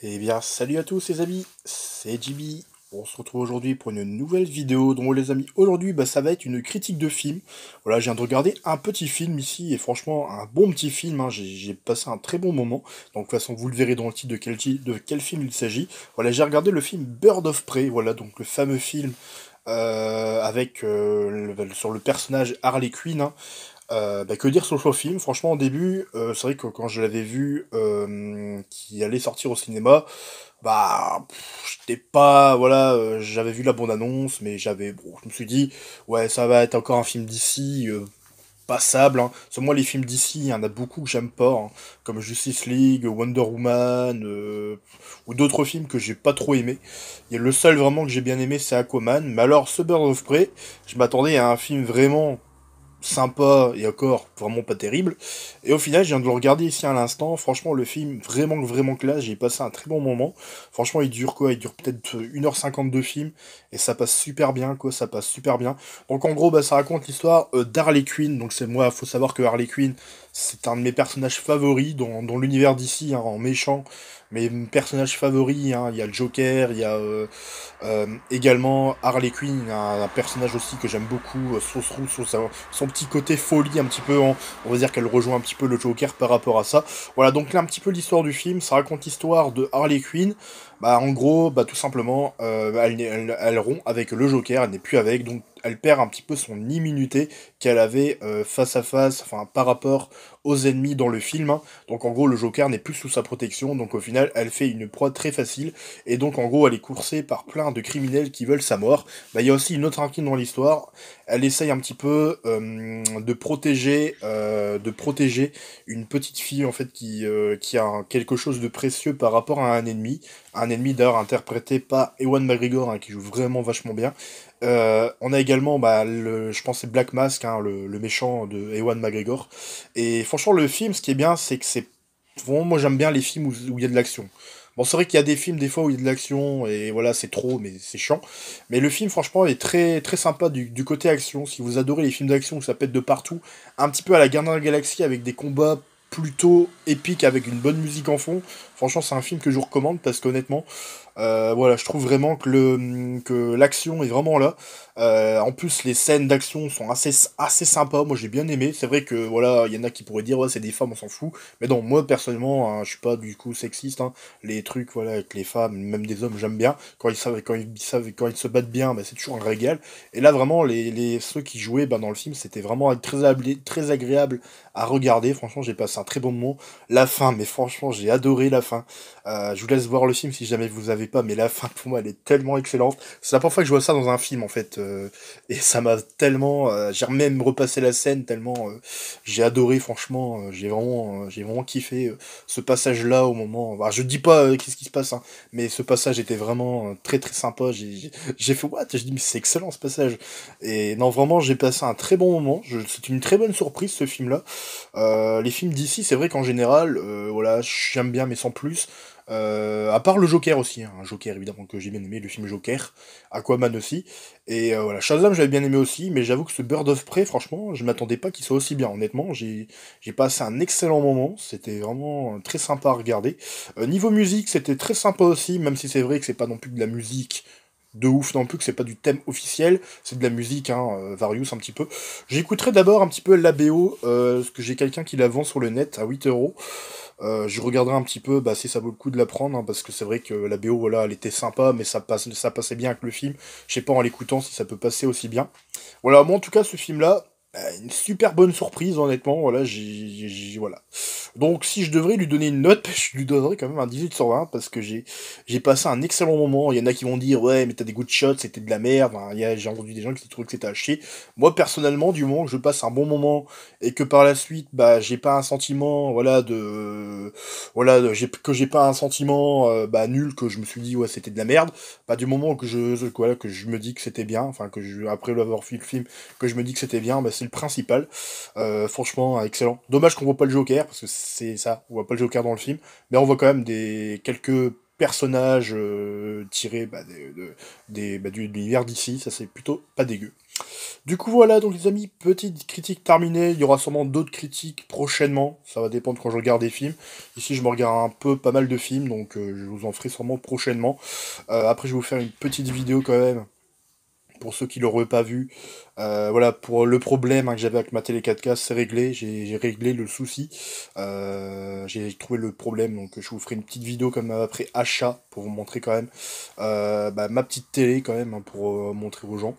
Eh bien salut à tous les amis, c'est Jimmy. On se retrouve aujourd'hui pour une nouvelle vidéo donc les amis aujourd'hui bah, ça va être une critique de film. Voilà je viens de regarder un petit film ici et franchement un bon petit film, hein. j'ai passé un très bon moment. Donc de toute façon vous le verrez dans le titre de quel, film il s'agit. Voilà j'ai regardé le film Bird of Prey, voilà donc le fameux film euh, avec euh, sur le personnage Harley Quinn. Hein. Euh, bah, que dire sur le film Franchement, au début, euh, c'est vrai que quand je l'avais vu euh, qui allait sortir au cinéma, bah, j'étais pas, voilà, j'avais vu la bonne annonce, mais j'avais, bon, je me suis dit, ouais, ça va être encore un film d'ici, passable. Hein. moi, les films d'ici, il y en a beaucoup que j'aime pas, hein, comme Justice League, Wonder Woman, ou d'autres films que j'ai pas trop aimé. a le seul vraiment que j'ai bien aimé, c'est Aquaman. Mais alors, ce Bird of Prey, je m'attendais à un film vraiment sympa et encore vraiment pas terrible. Et au final, je viens de le regarder ici à l'instant. Franchement, le film, vraiment, vraiment classe. J'ai passé un très bon moment. Franchement, il dure quoi Il dure peut-être 1h50 de film. Et ça passe super bien, quoi. Ça passe super bien. Donc, en gros, bah, ça raconte l'histoire euh, d'Harley Quinn. Donc, c'est moi, faut savoir que Harley Quinn, c'est un de mes personnages favoris dans, l'univers d'ici, hein, en méchant. Mes personnages favoris, hein, il y a le Joker, il y a euh, euh, également Harley Quinn, un, personnage aussi que j'aime beaucoup, euh, son petit côté folie un petit peu, on va dire qu'elle rejoint un petit peu le Joker par rapport à ça. Voilà, donc là un petit peu l'histoire du film, ça raconte l'histoire de Harley Quinn, bah, en gros, bah, tout simplement, euh, elle, elle, rompt avec le Joker, elle n'est plus avec, donc elle perd un petit peu son immunité qu'elle avait euh, face à face, enfin par rapport aux ennemis dans le film. Hein. Donc en gros, le Joker n'est plus sous sa protection, donc au final, elle fait une proie très facile, et donc en gros, elle est coursée par plein de criminels qui veulent sa mort. Bah, il y a aussi une autre inquiétude dans l'histoire, elle essaye un petit peu euh, de, protéger, euh, de protéger une petite fille, en fait, qui, euh, qui a quelque chose de précieux par rapport à un ennemi, un ennemi d'ailleurs interprété par Ewan McGregor, hein, qui joue vraiment vachement bien, euh, on a également, bah, je pense, Black Mask, hein, le, méchant de Ewan McGregor. Et franchement, le film, ce qui est bien, c'est que c'est. Bon, moi, j'aime bien les films où il y a de l'action. Bon, c'est vrai qu'il y a des films, des fois, où il y a de l'action, et voilà, c'est trop, mais c'est chiant. Mais le film, franchement, est très, très sympa du, côté action. Si vous adorez les films d'action où ça pète de partout, un petit peu à la Guerre dans la Galaxie avec des combats plutôt épiques avec une bonne musique en fond. Franchement, c'est un film que je vous recommande parce qu'honnêtement, euh, voilà, je trouve vraiment que le l'action est vraiment là. Euh, en plus, les scènes d'action sont assez assez sympas. Moi, j'ai bien aimé. C'est vrai que voilà, il y en a qui pourraient dire ouais, c'est des femmes, on s'en fout. Mais non, moi personnellement, hein, je suis pas du coup sexiste. Hein. Les trucs voilà avec les femmes, même des hommes, j'aime bien. Quand ils quand ils quand ils se battent bien, bah, c'est toujours un régal. Et là, vraiment, les, ceux qui jouaient bah, dans le film, c'était vraiment très agréable, très agréable à regarder. Franchement, j'ai passé un très bon moment. La fin, mais franchement, j'ai adoré la fin. Euh, je vous laisse voir le film si jamais vous avez pas, mais la fin pour moi elle est tellement excellente. C'est la première fois que je vois ça dans un film en fait, euh, et ça m'a tellement, euh, j'ai même repassé la scène tellement euh, j'ai adoré franchement, j'ai vraiment, j'ai vraiment kiffé ce passage là au moment. je dis pas qu'est-ce qui se passe, hein, mais ce passage était vraiment très très sympa. J'ai fait what, je dis mais c'est excellent ce passage. Et non vraiment j'ai passé un très bon moment. C'est une très bonne surprise ce film là. les films d'ici c'est vrai qu'en général voilà j'aime bien mais sans plus. Euh, à part le Joker aussi, un hein. Joker évidemment que j'ai bien aimé, le film Joker, Aquaman aussi. Et euh, voilà, Shazam j'avais bien aimé aussi, mais j'avoue que ce Bird of Prey, franchement, je m'attendais pas qu'il soit aussi bien. Honnêtement, j'ai passé un excellent moment, c'était vraiment euh, très sympa à regarder. niveau musique, c'était très sympa aussi, même si c'est vrai que c'est pas non plus de la musique de ouf non plus, que c'est pas du thème officiel, c'est de la musique, hein, euh, Various un petit peu. J'écouterai d'abord un petit peu la BO, euh, parce que j'ai quelqu'un qui la vend sur le net à 8 euros. Euh, je regarderai un petit peu bah, si ça vaut le coup de la prendre, hein, parce que c'est vrai que la BO, voilà, elle était sympa, mais ça, ça passait bien avec le film. Je sais pas en l'écoutant si ça peut passer aussi bien. Voilà, moi en tout cas, ce film-là, euh, une super bonne surprise, honnêtement. Voilà, j'ai, voilà. Donc, si je devrais lui donner une note, je lui donnerais quand même un 18 sur 20 parce que j'ai, j'ai passé un excellent moment. Il y en a qui vont dire, ouais, mais t'as des goûts de shot, c'était de la merde. Hein, j'ai entendu des gens qui se trouvaient que c'était à chier. Moi, personnellement, du moment que je passe un bon moment et que par la suite, bah, j'ai pas un sentiment, voilà, de, voilà, que j'ai pas un sentiment, euh, bah, nul, que je me suis dit, ouais, c'était de la merde. pas bah, du moment que je, que je me dis que c'était bien, enfin, que je, après avoir vu le film, que je me dis que c'était bien, bah, c'est principale, euh, franchement, excellent. Dommage qu'on voit pas le Joker, parce que c'est ça, on voit pas le Joker dans le film, mais on voit quand même des quelques personnages euh, tirés bah, de, des, bah, du, univers d'ici, ça c'est plutôt pas dégueu. Du coup voilà donc les amis, petite critique terminée, il y aura sûrement d'autres critiques prochainement, ça va dépendre quand je regarde des films. Ici je me regarde un peu pas mal de films, donc euh, je vous en ferai sûrement prochainement. après je vais vous faire une petite vidéo quand même pour ceux qui l'auraient pas vu. Euh, voilà, pour le problème hein, que j'avais avec ma télé 4K, c'est réglé, j'ai réglé le souci. Euh, j'ai trouvé le problème, donc je vous ferai une petite vidéo comme après achat pour vous montrer quand même euh, bah, ma petite télé quand même hein, pour montrer aux gens.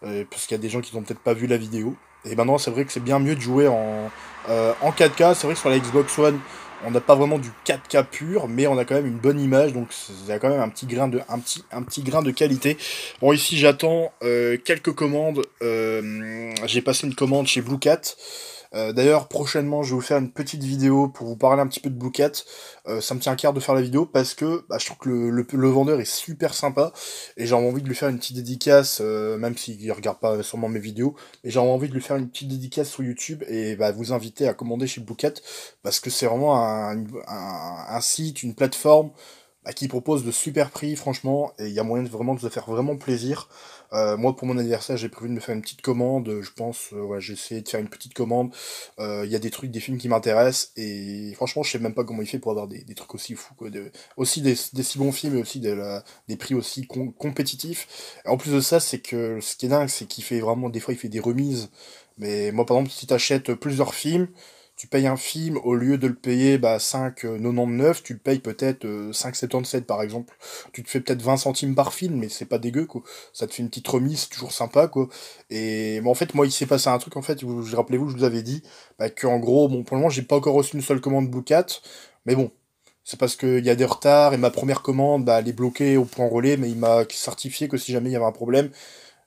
parce qu'il y a des gens qui n'ont peut-être pas vu la vidéo. Et maintenant, c'est vrai que c'est bien mieux de jouer en, 4K. Euh, c'est vrai que sur la Xbox One, on n'a pas vraiment du 4K pur, mais on a quand même une bonne image, donc ça a quand même un petit grain de, un petit, un petit grain de qualité. Bon, ici, j'attends euh, quelques commandes. Euh, j'ai passé une commande chez Blue Cat. Euh, d'ailleurs, prochainement, je vais vous faire une petite vidéo pour vous parler un petit peu de Bouquet. Euh, ça me tient à cœur de faire la vidéo parce que bah, je trouve que le, vendeur est super sympa et j'ai envie de lui faire une petite dédicace, euh, même s'il ne regarde pas sûrement mes vidéos, mais j'ai envie de lui faire une petite dédicace sur YouTube et bah, vous inviter à commander chez Bouquet parce que c'est vraiment un, site, une plateforme bah, qui propose de super prix, franchement, et il y a moyen de vraiment de faire vraiment plaisir. Euh, moi, pour mon anniversaire, j'ai prévu de me faire une petite commande. Je pense, euh, ouais, j'ai essayé de faire une petite commande. Euh, il y a des trucs, des films qui m'intéressent. Et franchement, je sais même pas comment il fait pour avoir des, trucs aussi fous. aussi des, si bons films et aussi des prix aussi compétitifs. en plus de ça, c'est que ce qui est dingue, c'est qu'il fait vraiment, des fois, il fait des remises. Mais moi, par exemple, si t'achètes plusieurs films, tu payes un film, au lieu de le payer bah, 5,99, euh, tu le payes peut-être 5,77 euh, par exemple. Tu te fais peut-être 20 centimes par film, mais c'est pas dégueu, quoi. Ça te fait une petite remise, c'est toujours sympa, quoi. Et bah, en fait, moi, il s'est passé un truc, en fait, vous, je rappelez-vous, je vous avais dit bah, qu'en gros, bon, pour le moment, j'ai pas encore reçu une seule commande Blue mais bon, c'est parce qu'il y a des retards et ma première commande, bah, elle est bloquée au point relais, mais il m'a certifié que si jamais il y avait un problème,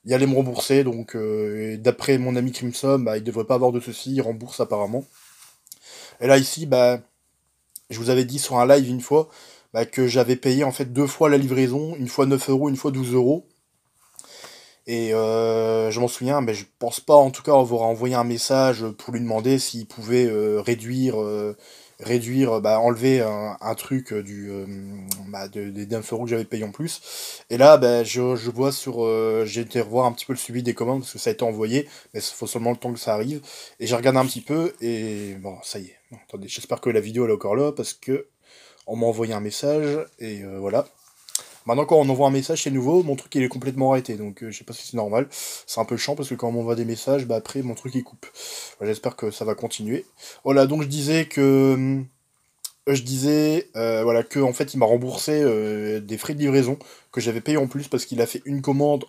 il allait me rembourser. Donc, euh, d'après mon ami Crimson, bah, il devrait pas avoir de soucis, il rembourse apparemment. Et là, ici, bah, je vous avais dit sur un live une fois bah, que j'avais payé en fait deux fois la livraison, une fois 9 euros, une fois 12 euros. Et euh, je m'en souviens, mais je pense pas en tout cas avoir envoyé un message pour lui demander s'il pouvait euh, réduire, euh, réduire bah, enlever un, truc du, bah, des 9 euros que j'avais payé en plus. Et là, bah, je, je, vois sur. j'ai été revoir un petit peu le suivi des commandes parce que ça a été envoyé, mais il faut seulement le temps que ça arrive. Et j'ai regardé un petit peu et bon, ça y est. Attendez, j'espère que la vidéo est encore là parce que on m'a envoyé un message et euh, voilà. Maintenant quand on envoie un message c'est nouveau, mon truc il est complètement arrêté donc euh, je sais pas si c'est normal. C'est un peu chiant parce que quand on m'envoie des messages, bah après mon truc il coupe. J'espère que ça va continuer. Voilà donc je disais que hum, euh, je disais euh, voilà que en fait il m'a remboursé euh, des frais de livraison que j'avais payé en plus parce qu'il a fait une commande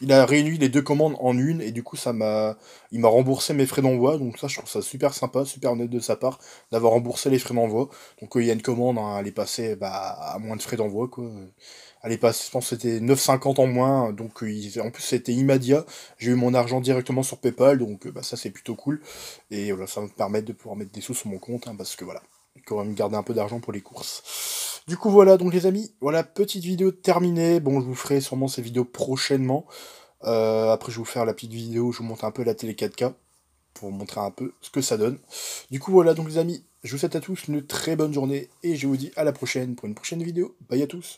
il a réuni les deux commandes en une et du coup ça m'a il m'a remboursé mes frais d'envoi donc ça je trouve ça super sympa super honnête de sa part d'avoir remboursé les frais d'envoi donc il y a une commande hein, elle est passée bah, à moins de frais d'envoi quoi elle est passée je pense c'était 9,50 en moins donc en plus c'était immédiat j'ai eu mon argent directement sur PayPal donc bah, ça c'est plutôt cool et voilà ça me permettre de pouvoir mettre des sous sur mon compte hein, parce que voilà quand même garder un peu d'argent pour les courses. Du coup voilà donc les amis, voilà petite vidéo terminée. Bon je vous ferai sûrement ces vidéos prochainement. Euh, après je vais vous faire la petite vidéo, je vous montre un peu la télé 4K pour vous montrer un peu ce que ça donne. Du coup voilà donc les amis, je vous souhaite à tous une très bonne journée et je vous dis à la prochaine pour une prochaine vidéo. Bye à tous